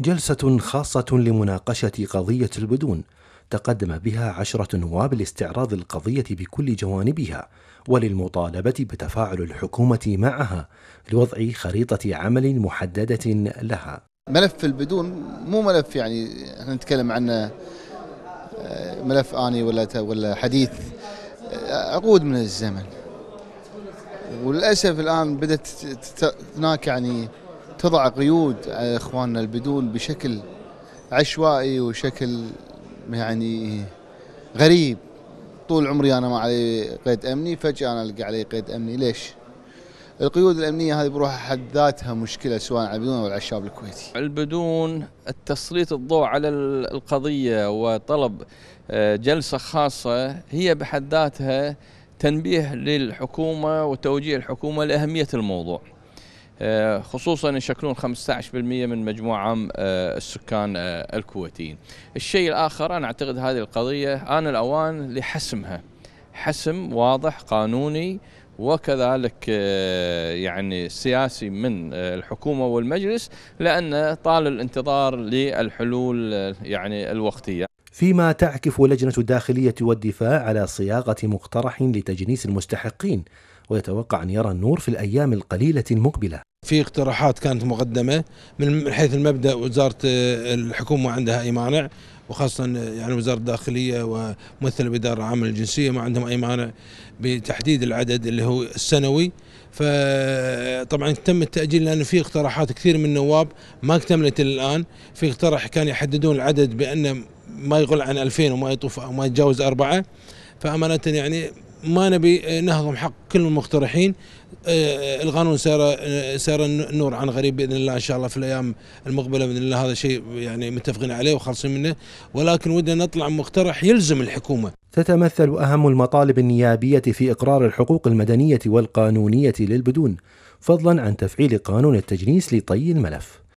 جلسة خاصة لمناقشة قضية البدون تقدم بها عشرة نواب لاستعراض القضية بكل جوانبها وللمطالبة بتفاعل الحكومة معها لوضع خريطة عمل محددة لها ملف البدون مو ملف يعني احنا نتكلم عنه آه، ملف آني ولا ولا حديث عقود آه، من الزمن وللأسف الآن بدأت هناك يعني تضع قيود على اخواننا البدون بشكل عشوائي وشكل يعني غريب طول عمري انا ما علي قيد امني فجاه انا القى علي قيد امني ليش؟ القيود الامنيه هذه بروحها حد ذاتها مشكله سواء على البدون او على الشعب الكويتي. البدون التسليط الضوء على القضيه وطلب آه، جلسه خاصه هي بحد ذاتها تنبيه للحكومه وتوجيه الحكومه لاهميه الموضوع. آه، خصوصا يشكلون 15% من مجموع عام آه، السكان آه، الكويتيين. الشيء الاخر انا اعتقد هذه القضيه ان الاوان لحسمها. حسم واضح قانوني وكذلك يعني سياسي من الحكومه والمجلس لان طال الانتظار للحلول يعني الوقتيه. فيما تعكف لجنه الداخليه والدفاع على صياغه مقترح لتجنيس المستحقين ويتوقع ان يرى النور في الايام القليله المقبله. في اقتراحات كانت مقدمه من حيث المبدا وزاره آه، الحكومه ما عندها اي مانع وخاصه آه، يعني وزاره الداخليه وممثل الاداره العامه للجنسيه ما عندهم اي مانع بتحديد العدد اللي هو السنوي فطبعا آه، تم التاجيل لان في اقتراحات كثير من النواب ما اكتملت الان في اقتراح كان يحددون العدد بانه ما يقل عن 2000 وما يطوف ما يتجاوز اربعه فامانه يعني ما نبي آه، نهضم حق كل المقترحين آه، آه، القانون سار سار النور عن غريب باذن الله ان شاء الله في الايام المقبله باذن الله هذا شيء يعني متفقين عليه وخالصين منه ولكن ودنا نطلع مقترح يلزم الحكومه. تتمثل اهم المطالب النيابيه في اقرار الحقوق المدنيه والقانونيه للبدون فضلا عن تفعيل قانون التجنيس لطي الملف.